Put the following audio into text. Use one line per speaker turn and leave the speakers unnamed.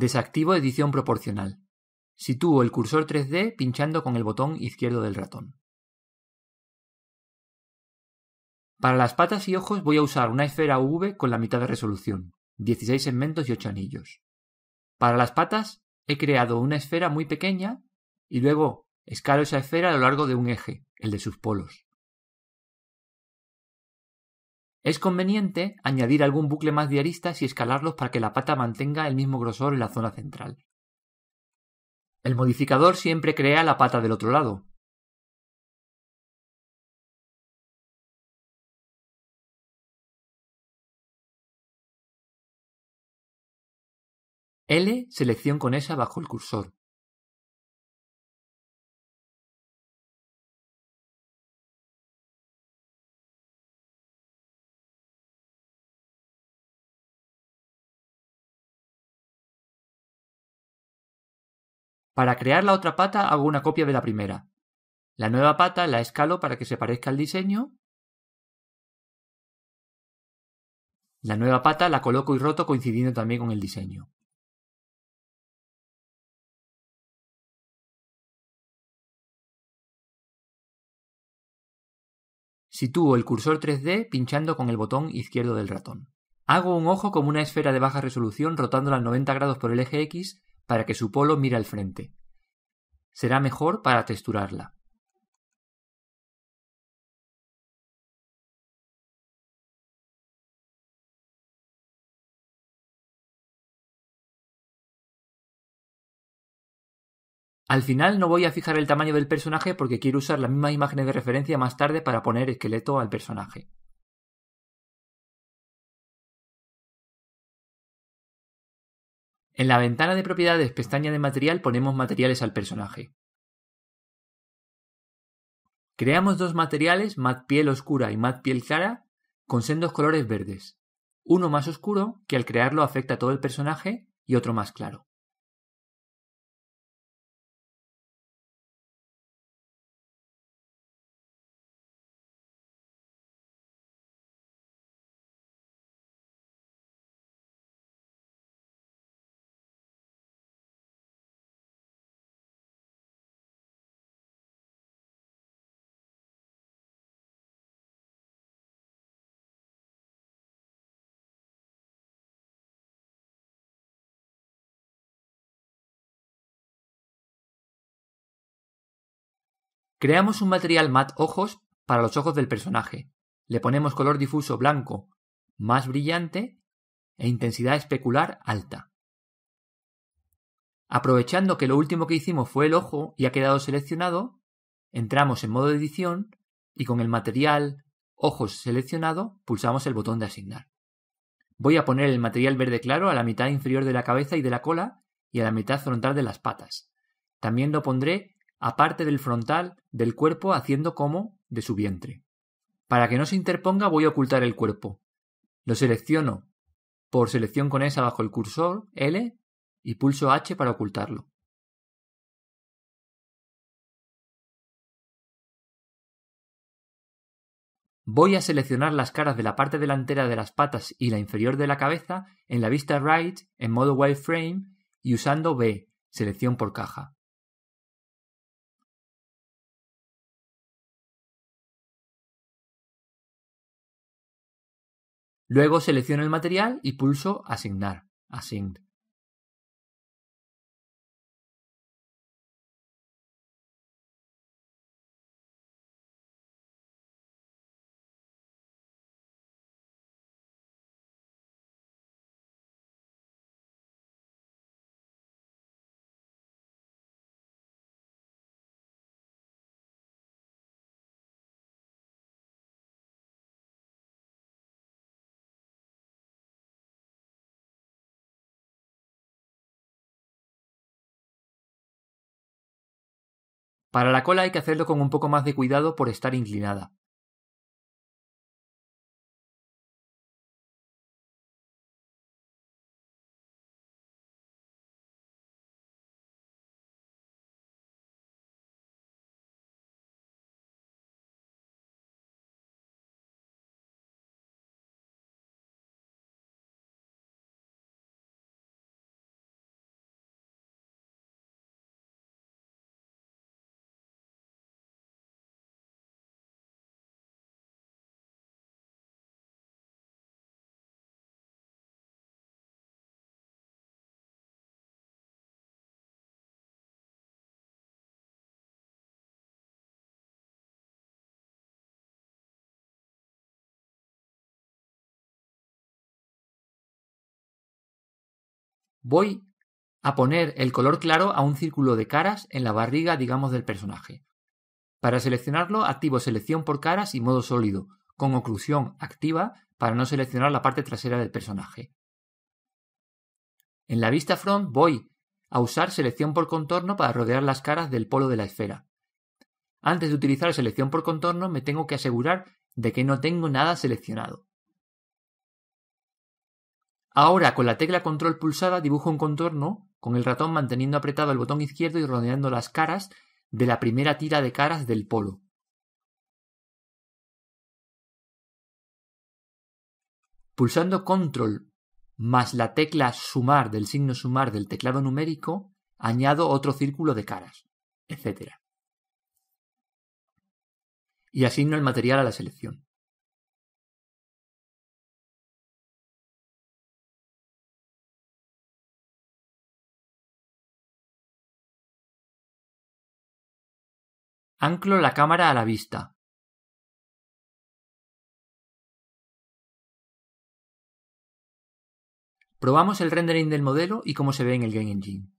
Desactivo edición proporcional. Sitúo el cursor 3D pinchando con el botón izquierdo del ratón.
Para las patas y ojos voy a usar una esfera V con la mitad de resolución, 16 segmentos y 8 anillos. Para las patas he creado una esfera muy pequeña y luego escalo esa esfera a lo largo de un eje, el de sus polos. Es conveniente añadir algún bucle más de y escalarlos para que la pata mantenga el mismo grosor en la zona central. El
modificador siempre crea la pata del otro lado. L selección con esa bajo el cursor. Para crear la otra pata hago una copia de la primera. La nueva pata la escalo para que se parezca al diseño. La nueva pata la coloco y roto coincidiendo también con el diseño. Sitúo el cursor 3D pinchando con el botón izquierdo del ratón. Hago un ojo como una
esfera de baja resolución rotándola 90 grados por el eje X para que su polo mire al frente.
Será mejor para texturarla. Al final no voy a fijar el tamaño del personaje porque quiero usar las mismas imágenes de referencia más tarde para poner esqueleto al personaje. En la ventana de propiedades pestaña de material ponemos materiales al
personaje. Creamos dos materiales, mat piel oscura y mat piel clara, con sendos colores verdes. Uno más oscuro, que al
crearlo afecta a todo el personaje, y otro más claro. Creamos un material mat ojos para los ojos del
personaje. Le ponemos color difuso blanco más brillante e intensidad especular alta. Aprovechando que lo último que hicimos fue el ojo y ha quedado seleccionado, entramos en modo de edición y con el material ojos seleccionado pulsamos el botón de asignar. Voy a poner el material verde claro a la mitad inferior de la cabeza y de la cola y a la mitad frontal de las patas. También lo pondré aparte del frontal del cuerpo haciendo como de su vientre. Para que no se interponga voy a ocultar el cuerpo. Lo selecciono por selección
con esa bajo el cursor L y pulso H para ocultarlo. Voy a seleccionar las caras de la parte delantera de las patas y la inferior de la cabeza en la vista Right en modo Wireframe y usando B, selección por caja. Luego selecciono el material y pulso Asignar. Asign. Para la cola hay que hacerlo con un poco más de cuidado por estar inclinada. voy a poner el color claro a un círculo de caras
en la barriga, digamos, del personaje. Para seleccionarlo, activo selección por caras y modo sólido, con oclusión activa para no seleccionar la parte trasera del personaje. En la vista front voy a usar selección por contorno para rodear las caras del polo de la esfera. Antes de utilizar selección por contorno me tengo que asegurar de que no tengo nada seleccionado. Ahora con la tecla control pulsada dibujo un contorno con el ratón manteniendo apretado el botón izquierdo y rodeando las
caras de la primera tira de caras del polo. Pulsando control más
la tecla sumar del signo sumar del teclado numérico, añado otro círculo de caras,
etc. Y asigno el material a la selección. Anclo la cámara a la vista. Probamos el rendering del modelo y cómo se ve en el Game Engine.